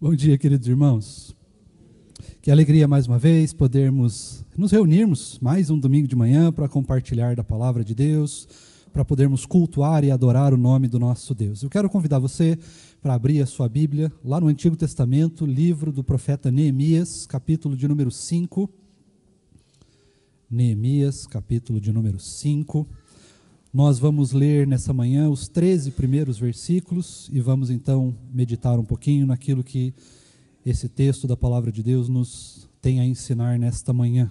Bom dia, queridos irmãos. Que alegria mais uma vez podermos nos reunirmos mais um domingo de manhã para compartilhar da palavra de Deus, para podermos cultuar e adorar o nome do nosso Deus. Eu quero convidar você para abrir a sua Bíblia lá no Antigo Testamento, livro do profeta Neemias, capítulo de número 5. Neemias, capítulo de número 5. Nós vamos ler nessa manhã os 13 primeiros versículos e vamos então meditar um pouquinho naquilo que esse texto da palavra de Deus nos tem a ensinar nesta manhã.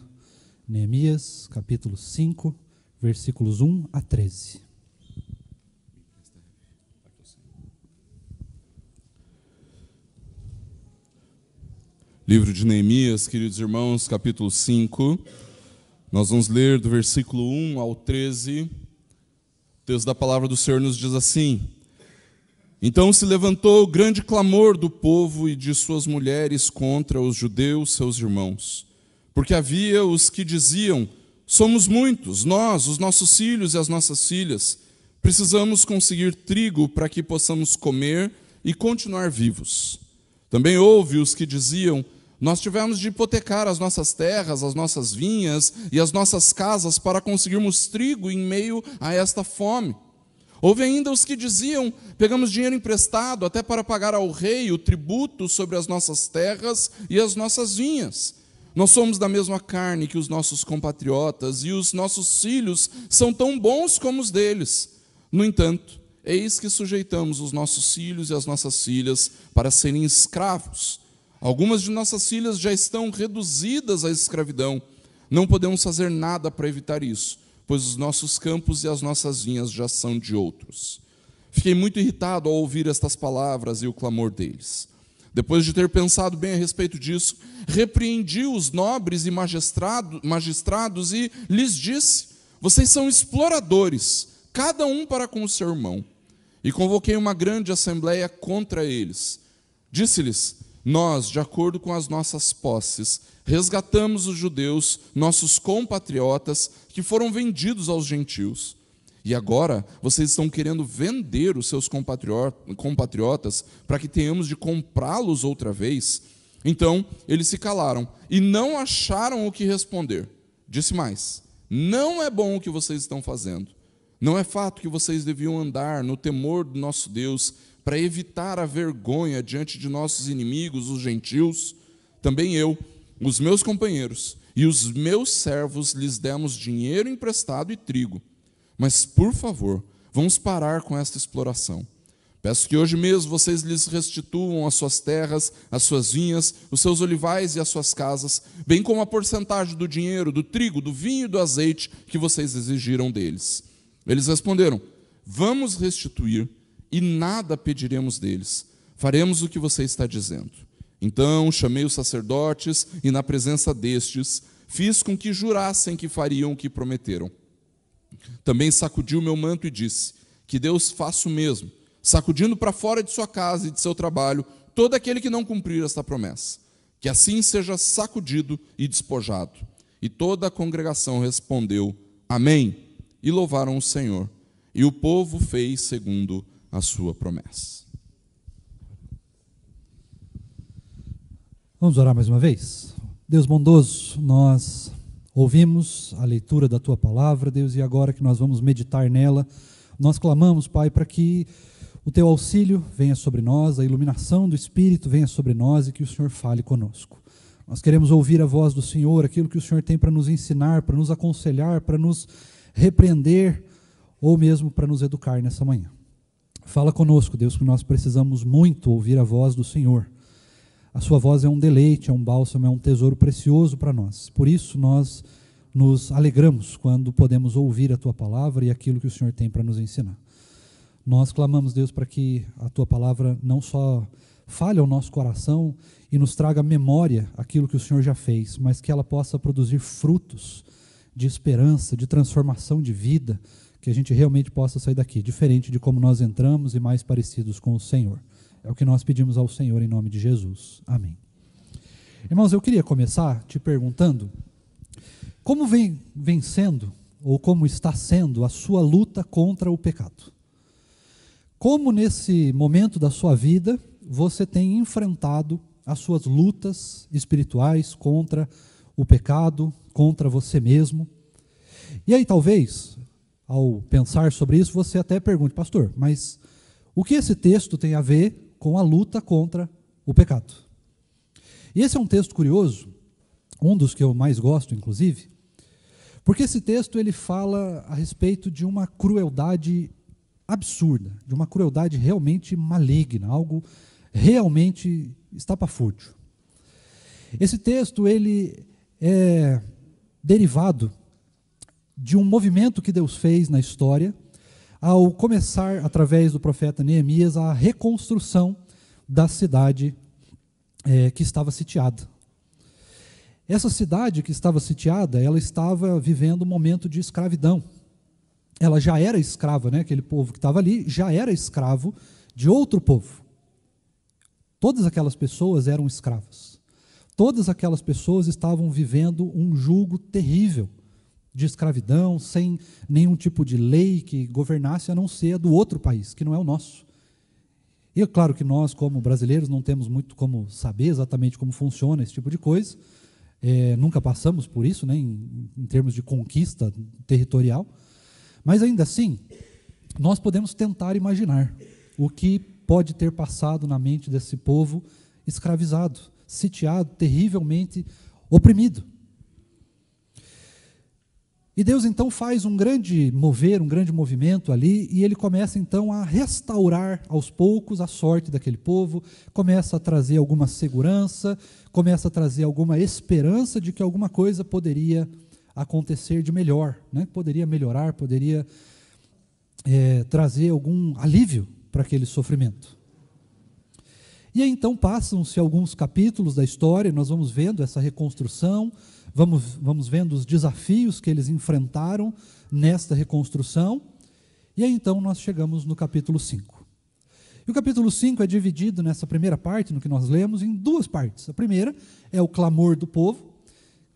Neemias, capítulo 5, versículos 1 a 13. Livro de Neemias, queridos irmãos, capítulo 5. Nós vamos ler do versículo 1 ao 13 o texto da palavra do Senhor nos diz assim: Então se levantou grande clamor do povo e de suas mulheres contra os judeus, seus irmãos, porque havia os que diziam: Somos muitos, nós, os nossos filhos e as nossas filhas, precisamos conseguir trigo para que possamos comer e continuar vivos. Também houve os que diziam: nós tivemos de hipotecar as nossas terras, as nossas vinhas e as nossas casas para conseguirmos trigo em meio a esta fome. Houve ainda os que diziam: pegamos dinheiro emprestado até para pagar ao rei o tributo sobre as nossas terras e as nossas vinhas. Nós somos da mesma carne que os nossos compatriotas e os nossos filhos são tão bons como os deles. No entanto, eis que sujeitamos os nossos filhos e as nossas filhas para serem escravos Algumas de nossas filhas já estão reduzidas à escravidão. Não podemos fazer nada para evitar isso, pois os nossos campos e as nossas vinhas já são de outros. Fiquei muito irritado ao ouvir estas palavras e o clamor deles. Depois de ter pensado bem a respeito disso, repreendi os nobres e magistrado, magistrados e lhes disse: Vocês são exploradores, cada um para com o seu irmão. E convoquei uma grande assembleia contra eles. Disse-lhes: nós, de acordo com as nossas posses, resgatamos os judeus, nossos compatriotas, que foram vendidos aos gentios. E agora vocês estão querendo vender os seus compatriotas para que tenhamos de comprá-los outra vez? Então eles se calaram e não acharam o que responder. Disse mais: Não é bom o que vocês estão fazendo. Não é fato que vocês deviam andar no temor do nosso Deus para evitar a vergonha diante de nossos inimigos, os gentios, também eu, os meus companheiros e os meus servos lhes demos dinheiro emprestado e trigo. Mas, por favor, vamos parar com esta exploração. Peço que hoje mesmo vocês lhes restituam as suas terras, as suas vinhas, os seus olivais e as suas casas, bem como a porcentagem do dinheiro, do trigo, do vinho e do azeite que vocês exigiram deles. Eles responderam: Vamos restituir e nada pediremos deles. Faremos o que você está dizendo. Então chamei os sacerdotes e, na presença destes, fiz com que jurassem que fariam o que prometeram. Também sacudi o meu manto e disse: Que Deus faça o mesmo, sacudindo para fora de sua casa e de seu trabalho todo aquele que não cumprir esta promessa. Que assim seja sacudido e despojado. E toda a congregação respondeu: Amém. E louvaram o Senhor. E o povo fez segundo a sua promessa. Vamos orar mais uma vez? Deus bondoso, nós ouvimos a leitura da tua palavra, Deus, e agora que nós vamos meditar nela, nós clamamos, Pai, para que o teu auxílio venha sobre nós, a iluminação do Espírito venha sobre nós e que o Senhor fale conosco. Nós queremos ouvir a voz do Senhor, aquilo que o Senhor tem para nos ensinar, para nos aconselhar, para nos repreender ou mesmo para nos educar nessa manhã. Fala conosco, Deus, que nós precisamos muito ouvir a voz do Senhor. A sua voz é um deleite, é um bálsamo, é um tesouro precioso para nós. Por isso nós nos alegramos quando podemos ouvir a tua palavra e aquilo que o Senhor tem para nos ensinar. Nós clamamos, Deus, para que a tua palavra não só fale ao nosso coração e nos traga memória aquilo que o Senhor já fez, mas que ela possa produzir frutos de esperança, de transformação de vida, que a gente realmente possa sair daqui, diferente de como nós entramos e mais parecidos com o Senhor. É o que nós pedimos ao Senhor em nome de Jesus. Amém. Irmãos, eu queria começar te perguntando como vem vencendo ou como está sendo a sua luta contra o pecado. Como nesse momento da sua vida você tem enfrentado as suas lutas espirituais contra o pecado, contra você mesmo? E aí talvez ao pensar sobre isso, você até pergunte, pastor, mas o que esse texto tem a ver com a luta contra o pecado? E esse é um texto curioso, um dos que eu mais gosto, inclusive, porque esse texto ele fala a respeito de uma crueldade absurda, de uma crueldade realmente maligna, algo realmente estapafúrdio. Esse texto ele é derivado de um movimento que Deus fez na história, ao começar, através do profeta Neemias, a reconstrução da cidade é, que estava sitiada. Essa cidade que estava sitiada, ela estava vivendo um momento de escravidão. Ela já era escrava, né? aquele povo que estava ali já era escravo de outro povo. Todas aquelas pessoas eram escravas. Todas aquelas pessoas estavam vivendo um julgo terrível de escravidão, sem nenhum tipo de lei que governasse a não ser a do outro país, que não é o nosso. E é claro que nós, como brasileiros, não temos muito como saber exatamente como funciona esse tipo de coisa. É, nunca passamos por isso, né, em, em termos de conquista territorial. Mas ainda assim, nós podemos tentar imaginar o que pode ter passado na mente desse povo escravizado, sitiado, terrivelmente oprimido. E Deus então faz um grande mover, um grande movimento ali, e ele começa então a restaurar aos poucos a sorte daquele povo, começa a trazer alguma segurança, começa a trazer alguma esperança de que alguma coisa poderia acontecer de melhor, né? poderia melhorar, poderia é, trazer algum alívio para aquele sofrimento. E aí então passam-se alguns capítulos da história, nós vamos vendo essa reconstrução Vamos, vamos vendo os desafios que eles enfrentaram nesta reconstrução. E aí então nós chegamos no capítulo 5. E o capítulo 5 é dividido nessa primeira parte, no que nós lemos, em duas partes. A primeira é o clamor do povo,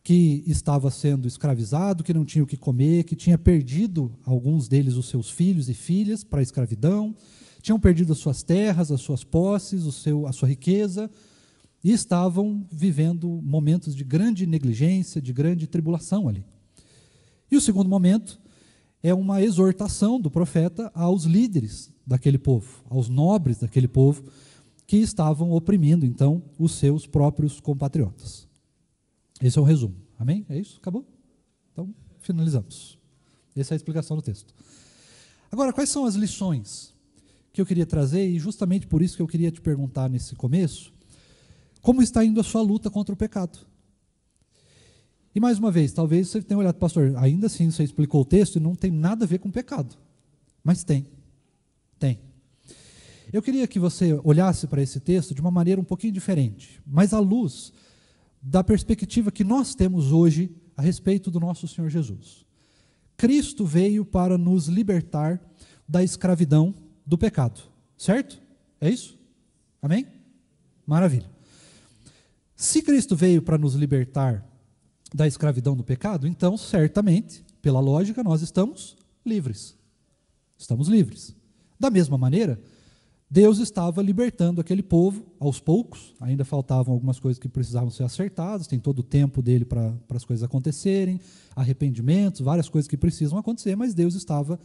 que estava sendo escravizado, que não tinha o que comer, que tinha perdido alguns deles os seus filhos e filhas para a escravidão, tinham perdido as suas terras, as suas posses, o seu, a sua riqueza, e estavam vivendo momentos de grande negligência, de grande tribulação ali. E o segundo momento é uma exortação do profeta aos líderes daquele povo, aos nobres daquele povo, que estavam oprimindo então os seus próprios compatriotas. Esse é o um resumo. Amém? É isso? Acabou? Então, finalizamos. Essa é a explicação do texto. Agora, quais são as lições que eu queria trazer e justamente por isso que eu queria te perguntar nesse começo, como está indo a sua luta contra o pecado? E mais uma vez, talvez você tenha olhado, pastor, ainda assim você explicou o texto e não tem nada a ver com pecado. Mas tem. Tem. Eu queria que você olhasse para esse texto de uma maneira um pouquinho diferente, mas à luz da perspectiva que nós temos hoje a respeito do nosso Senhor Jesus. Cristo veio para nos libertar da escravidão do pecado, certo? É isso? Amém? Maravilha. Se Cristo veio para nos libertar da escravidão do pecado, então certamente, pela lógica, nós estamos livres. Estamos livres. Da mesma maneira, Deus estava libertando aquele povo aos poucos, ainda faltavam algumas coisas que precisavam ser acertadas, tem todo o tempo dele para as coisas acontecerem, arrependimentos, várias coisas que precisam acontecer, mas Deus estava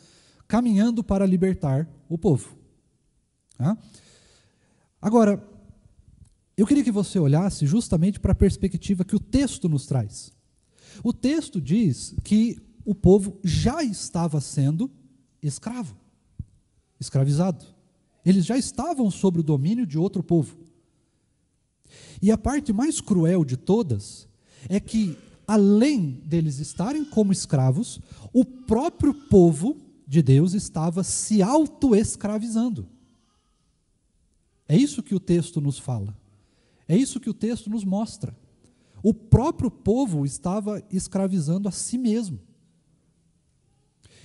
caminhando para libertar o povo. Tá? Agora, eu queria que você olhasse justamente para a perspectiva que o texto nos traz. O texto diz que o povo já estava sendo escravo, escravizado. Eles já estavam sob o domínio de outro povo. E a parte mais cruel de todas é que, além deles estarem como escravos, o próprio povo de Deus estava se auto-escravizando. É isso que o texto nos fala. É isso que o texto nos mostra. O próprio povo estava escravizando a si mesmo.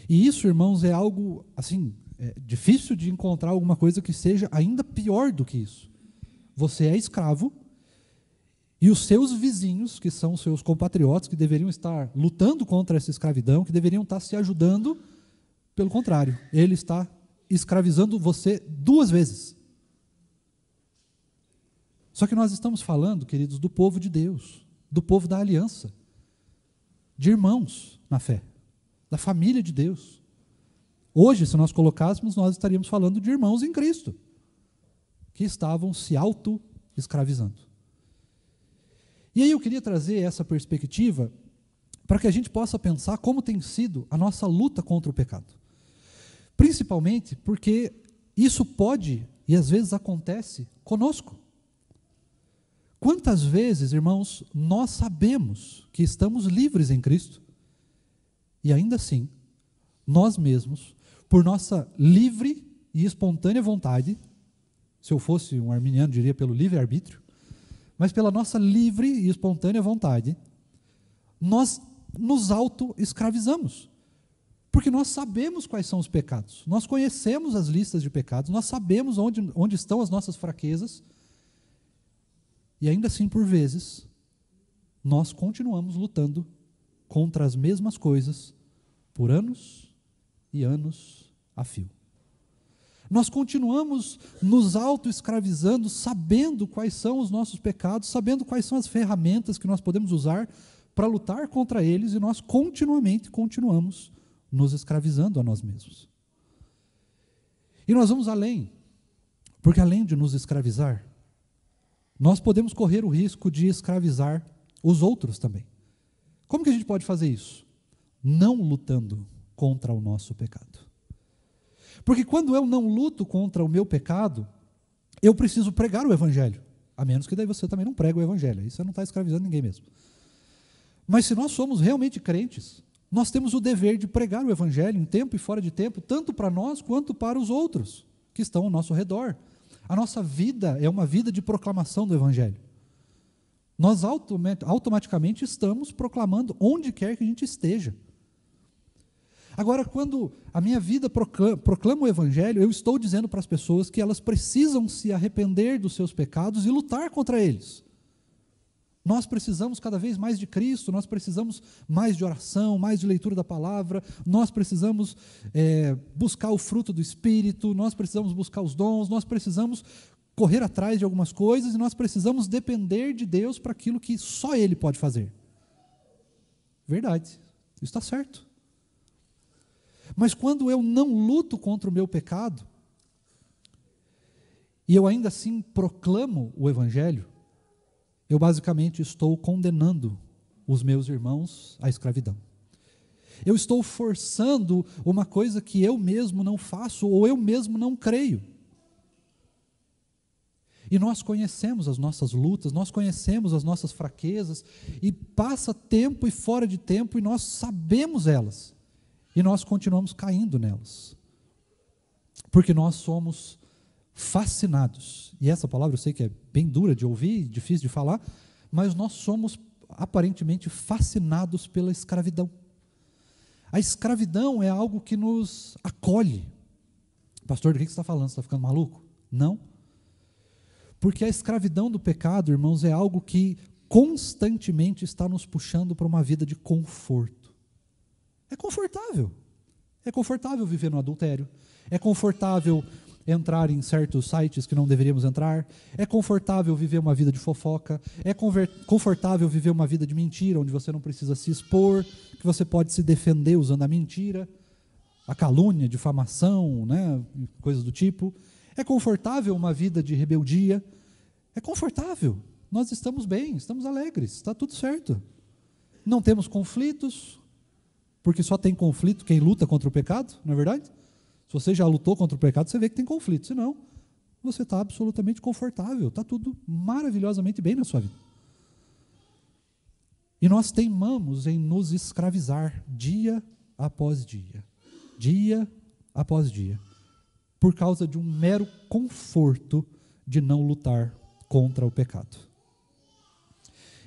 E isso, irmãos, é algo assim é difícil de encontrar alguma coisa que seja ainda pior do que isso. Você é escravo e os seus vizinhos, que são seus compatriotas, que deveriam estar lutando contra essa escravidão, que deveriam estar se ajudando, pelo contrário, ele está escravizando você duas vezes. Só que nós estamos falando, queridos, do povo de Deus, do povo da aliança, de irmãos na fé, da família de Deus. Hoje, se nós colocássemos, nós estaríamos falando de irmãos em Cristo, que estavam se auto-escravizando. E aí eu queria trazer essa perspectiva para que a gente possa pensar como tem sido a nossa luta contra o pecado. Principalmente porque isso pode e às vezes acontece conosco. Quantas vezes, irmãos, nós sabemos que estamos livres em Cristo e ainda assim, nós mesmos, por nossa livre e espontânea vontade, se eu fosse um arminiano, diria pelo livre-arbítrio, mas pela nossa livre e espontânea vontade, nós nos auto-escravizamos. Porque nós sabemos quais são os pecados, nós conhecemos as listas de pecados, nós sabemos onde, onde estão as nossas fraquezas e ainda assim, por vezes, nós continuamos lutando contra as mesmas coisas por anos e anos a fio. Nós continuamos nos auto-escravizando, sabendo quais são os nossos pecados, sabendo quais são as ferramentas que nós podemos usar para lutar contra eles, e nós continuamente continuamos nos escravizando a nós mesmos. E nós vamos além, porque além de nos escravizar, nós podemos correr o risco de escravizar os outros também. Como que a gente pode fazer isso? Não lutando contra o nosso pecado. Porque quando eu não luto contra o meu pecado, eu preciso pregar o evangelho. A menos que daí você também não prega o evangelho. Isso você não está escravizando ninguém mesmo. Mas se nós somos realmente crentes, nós temos o dever de pregar o evangelho em tempo e fora de tempo, tanto para nós quanto para os outros que estão ao nosso redor. A nossa vida é uma vida de proclamação do Evangelho. Nós automaticamente estamos proclamando onde quer que a gente esteja. Agora, quando a minha vida proclama, proclama, o Evangelho, eu estou dizendo para as pessoas que elas precisam se arrepender dos seus pecados e lutar contra eles. Nós precisamos cada vez mais de Cristo, nós precisamos mais de oração, mais de leitura da palavra, nós precisamos é, buscar o fruto do Espírito, nós precisamos buscar os dons, nós precisamos correr atrás de algumas coisas e nós precisamos depender de Deus para aquilo que só Ele pode fazer. Verdade, isso está certo. Mas quando eu não luto contra o meu pecado, e eu ainda assim proclamo o Evangelho, eu basicamente estou condenando os meus irmãos à escravidão. Eu estou forçando uma coisa que eu mesmo não faço ou eu mesmo não creio. E nós conhecemos as nossas lutas, nós conhecemos as nossas fraquezas, e passa tempo e fora de tempo, e nós sabemos elas, e nós continuamos caindo nelas, porque nós somos fascinados. E essa palavra eu sei que é bem dura de ouvir, difícil de falar, mas nós somos aparentemente fascinados pela escravidão. A escravidão é algo que nos acolhe. Pastor, do que você está falando? Você está ficando maluco? Não. Porque a escravidão do pecado, irmãos, é algo que constantemente está nos puxando para uma vida de conforto. É confortável. É confortável viver no adultério. É confortável entrar em certos sites que não deveríamos entrar, é confortável viver uma vida de fofoca, é confortável viver uma vida de mentira, onde você não precisa se expor, que você pode se defender usando a mentira, a calúnia, difamação, né, coisas do tipo. É confortável uma vida de rebeldia. É confortável. Nós estamos bem, estamos alegres, está tudo certo. Não temos conflitos, porque só tem conflito quem luta contra o pecado, não é verdade? Se você já lutou contra o pecado, você vê que tem conflito. Se não, você está absolutamente confortável, está tudo maravilhosamente bem na sua vida. E nós teimamos em nos escravizar dia após dia, dia após dia, por causa de um mero conforto de não lutar contra o pecado.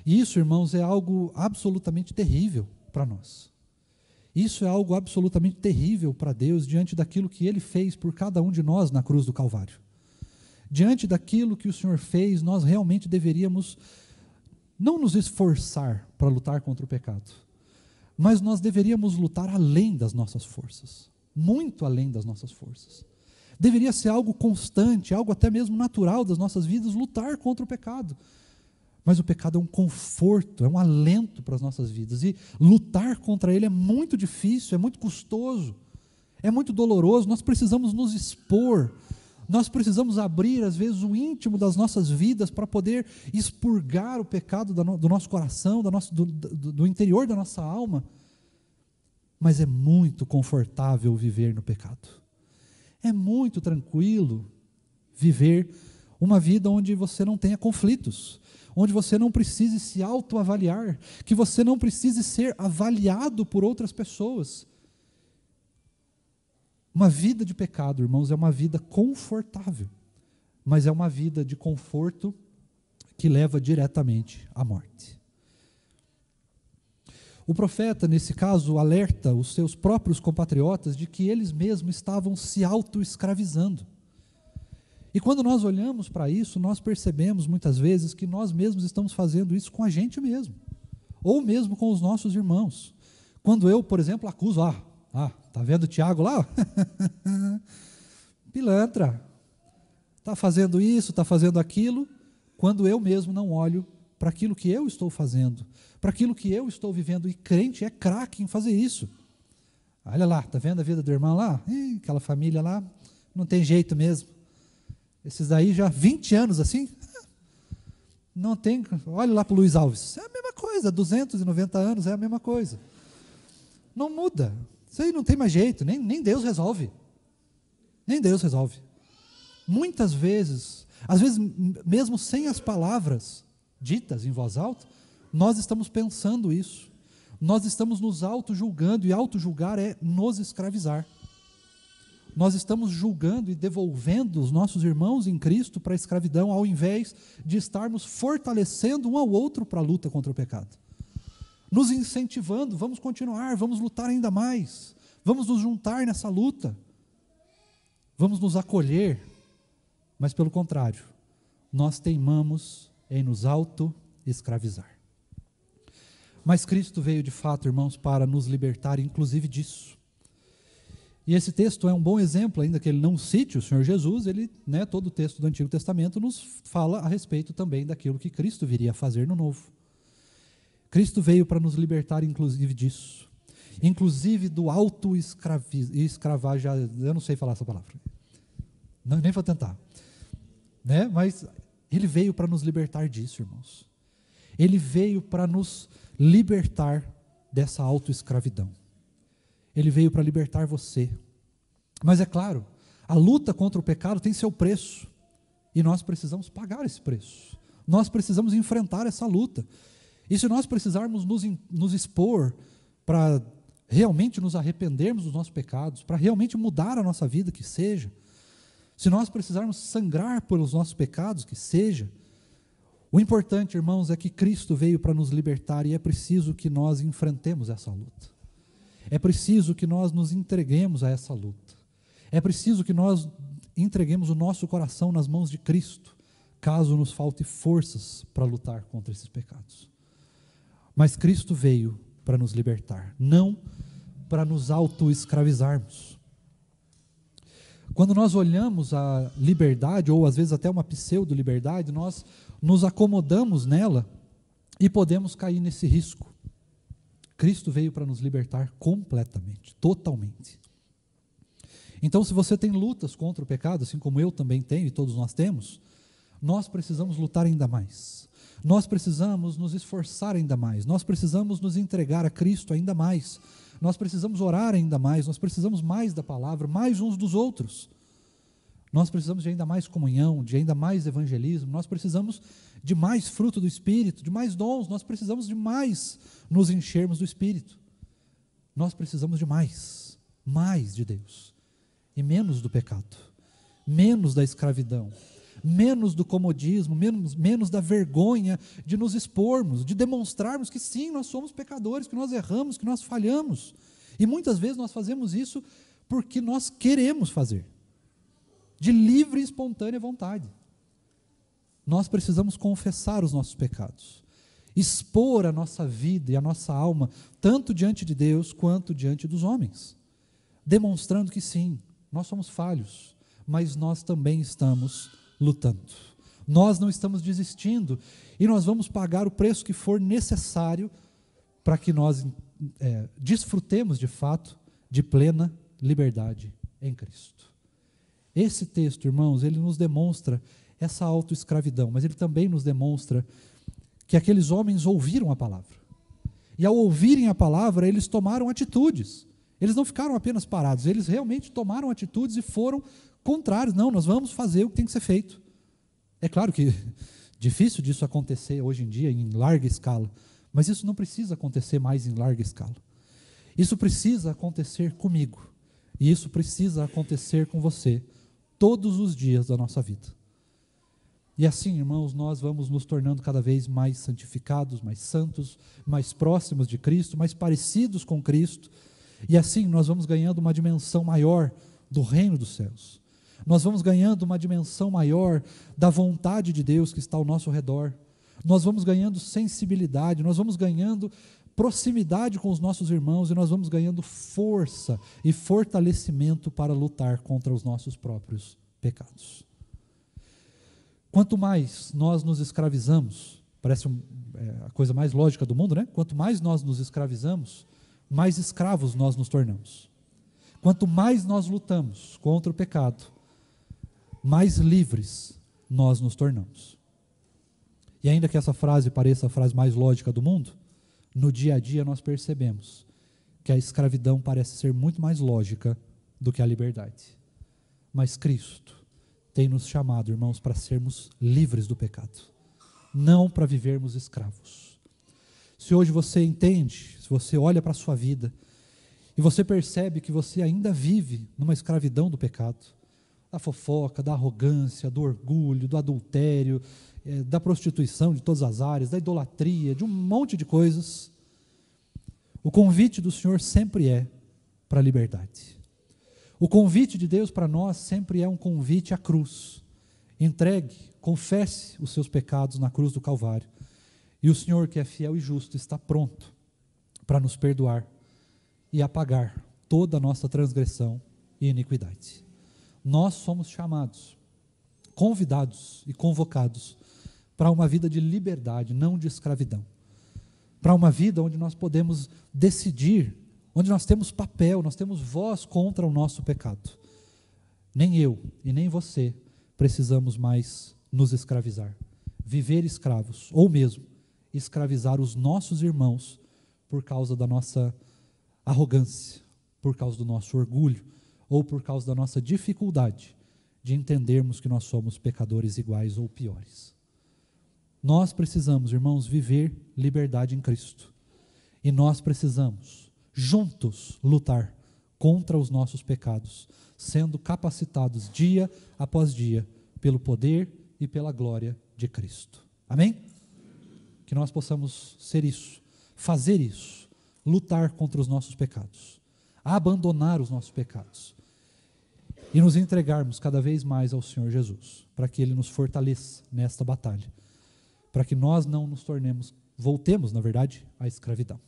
E isso, irmãos, é algo absolutamente terrível para nós. Isso é algo absolutamente terrível para Deus diante daquilo que ele fez por cada um de nós na cruz do Calvário. Diante daquilo que o Senhor fez, nós realmente deveríamos não nos esforçar para lutar contra o pecado, mas nós deveríamos lutar além das nossas forças, muito além das nossas forças. Deveria ser algo constante, algo até mesmo natural das nossas vidas, lutar contra o pecado mas o pecado é um conforto, é um alento para as nossas vidas. E lutar contra ele é muito difícil, é muito custoso, é muito doloroso. Nós precisamos nos expor, nós precisamos abrir, às vezes, o íntimo das nossas vidas para poder expurgar o pecado do nosso coração, do, do interior da nossa alma. Mas é muito confortável viver no pecado. É muito tranquilo viver uma vida onde você não tenha conflitos onde você não precise se autoavaliar, que você não precise ser avaliado por outras pessoas. Uma vida de pecado, irmãos, é uma vida confortável, mas é uma vida de conforto que leva diretamente à morte. O profeta, nesse caso, alerta os seus próprios compatriotas de que eles mesmos estavam se auto-escravizando. E quando nós olhamos para isso, nós percebemos muitas vezes que nós mesmos estamos fazendo isso com a gente mesmo, ou mesmo com os nossos irmãos. Quando eu, por exemplo, acuso, ah, ah tá vendo o Tiago lá? Pilantra, tá fazendo isso, tá fazendo aquilo, quando eu mesmo não olho para aquilo que eu estou fazendo, para aquilo que eu estou vivendo, e crente é craque em fazer isso. Olha lá, tá vendo a vida do irmão lá? Ih, aquela família lá, não tem jeito mesmo esses daí já 20 anos assim? Não tem. Olha lá para o Luiz Alves. É a mesma coisa, 290 anos é a mesma coisa. Não muda. Isso aí não tem mais jeito, nem, nem Deus resolve. Nem Deus resolve. Muitas vezes, às vezes, mesmo sem as palavras ditas em voz alta, nós estamos pensando isso. Nós estamos nos auto-julgando, e auto-julgar é nos escravizar nós estamos julgando e devolvendo os nossos irmãos em Cristo para a escravidão, ao invés de estarmos fortalecendo um ao outro para a luta contra o pecado. Nos incentivando, vamos continuar, vamos lutar ainda mais, vamos nos juntar nessa luta, vamos nos acolher, mas pelo contrário, nós teimamos em nos auto-escravizar. Mas Cristo veio de fato, irmãos, para nos libertar, inclusive disso. E esse texto é um bom exemplo, ainda que ele não cite o Senhor Jesus, ele, né, todo o texto do Antigo Testamento nos fala a respeito também daquilo que Cristo viria a fazer no Novo. Cristo veio para nos libertar, inclusive, disso. Inclusive do alto escravagem. Eu não sei falar essa palavra. Não, nem vou tentar. Né? Mas ele veio para nos libertar disso, irmãos. Ele veio para nos libertar dessa escravidão ele veio para libertar você. Mas é claro, a luta contra o pecado tem seu preço. E nós precisamos pagar esse preço. Nós precisamos enfrentar essa luta. E se nós precisarmos nos, nos expor para realmente nos arrependermos dos nossos pecados, para realmente mudar a nossa vida, que seja, se nós precisarmos sangrar pelos nossos pecados, que seja, o importante, irmãos, é que Cristo veio para nos libertar e é preciso que nós enfrentemos essa luta. É preciso que nós nos entreguemos a essa luta. É preciso que nós entreguemos o nosso coração nas mãos de Cristo, caso nos falte forças para lutar contra esses pecados. Mas Cristo veio para nos libertar, não para nos auto-escravizarmos. Quando nós olhamos a liberdade, ou às vezes até uma pseudo-liberdade, nós nos acomodamos nela e podemos cair nesse risco Cristo veio para nos libertar completamente, totalmente. Então, se você tem lutas contra o pecado, assim como eu também tenho e todos nós temos, nós precisamos lutar ainda mais. Nós precisamos nos esforçar ainda mais. Nós precisamos nos entregar a Cristo ainda mais. Nós precisamos orar ainda mais. Nós precisamos mais da palavra, mais uns dos outros. Nós precisamos de ainda mais comunhão, de ainda mais evangelismo, nós precisamos de mais fruto do Espírito, de mais dons, nós precisamos de mais nos enchermos do Espírito. Nós precisamos de mais, mais de Deus e menos do pecado, menos da escravidão, menos do comodismo, menos, menos da vergonha de nos expormos, de demonstrarmos que sim, nós somos pecadores, que nós erramos, que nós falhamos. E muitas vezes nós fazemos isso porque nós queremos fazer de livre e espontânea vontade. Nós precisamos confessar os nossos pecados, expor a nossa vida e a nossa alma, tanto diante de Deus quanto diante dos homens, demonstrando que sim, nós somos falhos, mas nós também estamos lutando. Nós não estamos desistindo e nós vamos pagar o preço que for necessário para que nós é, desfrutemos de fato de plena liberdade em Cristo. Esse texto, irmãos, ele nos demonstra essa autoescravidão, mas ele também nos demonstra que aqueles homens ouviram a palavra. E ao ouvirem a palavra, eles tomaram atitudes. Eles não ficaram apenas parados, eles realmente tomaram atitudes e foram contrários. Não, nós vamos fazer o que tem que ser feito. É claro que difícil disso acontecer hoje em dia em larga escala, mas isso não precisa acontecer mais em larga escala. Isso precisa acontecer comigo. E isso precisa acontecer com você todos os dias da nossa vida. E assim, irmãos, nós vamos nos tornando cada vez mais santificados, mais santos, mais próximos de Cristo, mais parecidos com Cristo. E assim nós vamos ganhando uma dimensão maior do reino dos céus. Nós vamos ganhando uma dimensão maior da vontade de Deus que está ao nosso redor. Nós vamos ganhando sensibilidade, nós vamos ganhando proximidade com os nossos irmãos e nós vamos ganhando força e fortalecimento para lutar contra os nossos próprios pecados. Quanto mais nós nos escravizamos, parece um, é, a coisa mais lógica do mundo, né? Quanto mais nós nos escravizamos, mais escravos nós nos tornamos. Quanto mais nós lutamos contra o pecado, mais livres nós nos tornamos. E ainda que essa frase pareça a frase mais lógica do mundo, no dia a dia, nós percebemos que a escravidão parece ser muito mais lógica do que a liberdade. Mas Cristo tem nos chamado, irmãos, para sermos livres do pecado, não para vivermos escravos. Se hoje você entende, se você olha para a sua vida e você percebe que você ainda vive numa escravidão do pecado, da fofoca, da arrogância, do orgulho, do adultério, é, da prostituição de todas as áreas, da idolatria, de um monte de coisas. O convite do Senhor sempre é para a liberdade. O convite de Deus para nós sempre é um convite à cruz. Entregue, confesse os seus pecados na cruz do Calvário. E o Senhor, que é fiel e justo, está pronto para nos perdoar e apagar toda a nossa transgressão e iniquidade nós somos chamados, convidados e convocados para uma vida de liberdade, não de escravidão. Para uma vida onde nós podemos decidir, onde nós temos papel, nós temos voz contra o nosso pecado. Nem eu e nem você precisamos mais nos escravizar, viver escravos, ou mesmo escravizar os nossos irmãos por causa da nossa arrogância, por causa do nosso orgulho, ou por causa da nossa dificuldade de entendermos que nós somos pecadores iguais ou piores. Nós precisamos, irmãos, viver liberdade em Cristo. E nós precisamos, juntos, lutar contra os nossos pecados, sendo capacitados dia após dia pelo poder e pela glória de Cristo. Amém? Que nós possamos ser isso, fazer isso, lutar contra os nossos pecados, abandonar os nossos pecados e nos entregarmos cada vez mais ao Senhor Jesus, para que Ele nos fortaleça nesta batalha, para que nós não nos tornemos, voltemos, na verdade, à escravidão.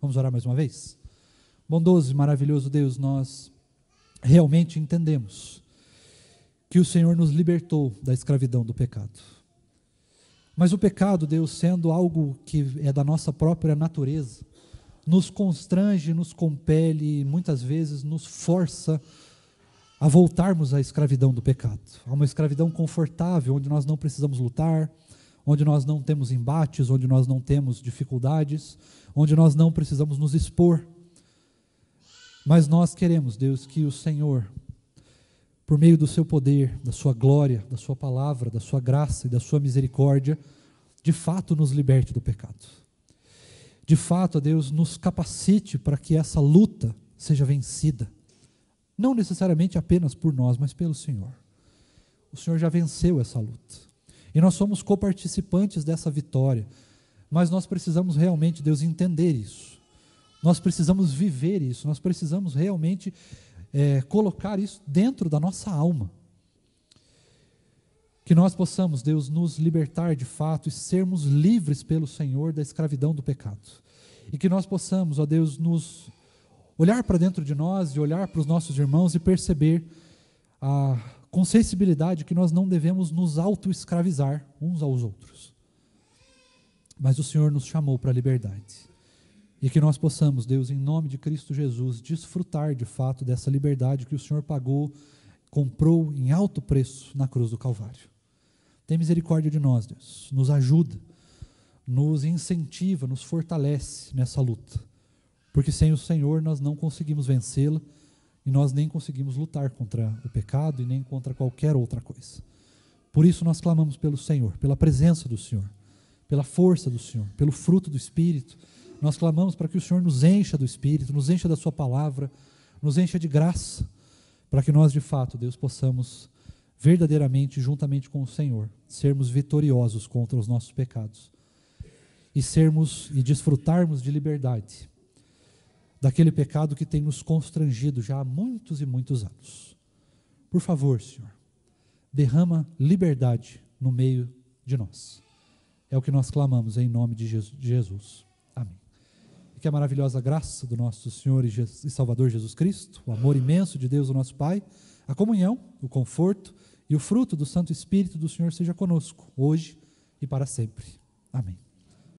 Vamos orar mais uma vez? Bondoso e maravilhoso Deus, nós realmente entendemos que o Senhor nos libertou da escravidão do pecado. Mas o pecado, Deus, sendo algo que é da nossa própria natureza, nos constrange, nos compele, muitas vezes nos força a a voltarmos à escravidão do pecado, a uma escravidão confortável, onde nós não precisamos lutar, onde nós não temos embates, onde nós não temos dificuldades, onde nós não precisamos nos expor. Mas nós queremos, Deus, que o Senhor, por meio do seu poder, da sua glória, da sua palavra, da sua graça e da sua misericórdia, de fato nos liberte do pecado. De fato, Deus, nos capacite para que essa luta seja vencida não necessariamente apenas por nós, mas pelo Senhor. O Senhor já venceu essa luta. E nós somos coparticipantes dessa vitória. Mas nós precisamos realmente, Deus, entender isso. Nós precisamos viver isso. Nós precisamos realmente é, colocar isso dentro da nossa alma. Que nós possamos, Deus, nos libertar de fato e sermos livres pelo Senhor da escravidão do pecado. E que nós possamos, ó Deus, nos olhar para dentro de nós e olhar para os nossos irmãos e perceber a, com sensibilidade que nós não devemos nos auto-escravizar uns aos outros. Mas o Senhor nos chamou para a liberdade. E que nós possamos, Deus, em nome de Cristo Jesus, desfrutar de fato dessa liberdade que o Senhor pagou, comprou em alto preço na cruz do Calvário. Tem misericórdia de nós, Deus. Nos ajuda, nos incentiva, nos fortalece nessa luta porque sem o Senhor nós não conseguimos vencê-la e nós nem conseguimos lutar contra o pecado e nem contra qualquer outra coisa. Por isso nós clamamos pelo Senhor, pela presença do Senhor, pela força do Senhor, pelo fruto do Espírito. Nós clamamos para que o Senhor nos encha do Espírito, nos encha da Sua palavra, nos encha de graça, para que nós de fato, Deus, possamos verdadeiramente, juntamente com o Senhor, sermos vitoriosos contra os nossos pecados e sermos e desfrutarmos de liberdade daquele pecado que tem nos constrangido já há muitos e muitos anos. Por favor, Senhor, derrama liberdade no meio de nós. É o que nós clamamos em nome de Jesus. Amém. E que a maravilhosa graça do nosso Senhor e Salvador Jesus Cristo, o amor imenso de Deus, o nosso Pai, a comunhão, o conforto e o fruto do Santo Espírito do Senhor seja conosco, hoje e para sempre. Amém.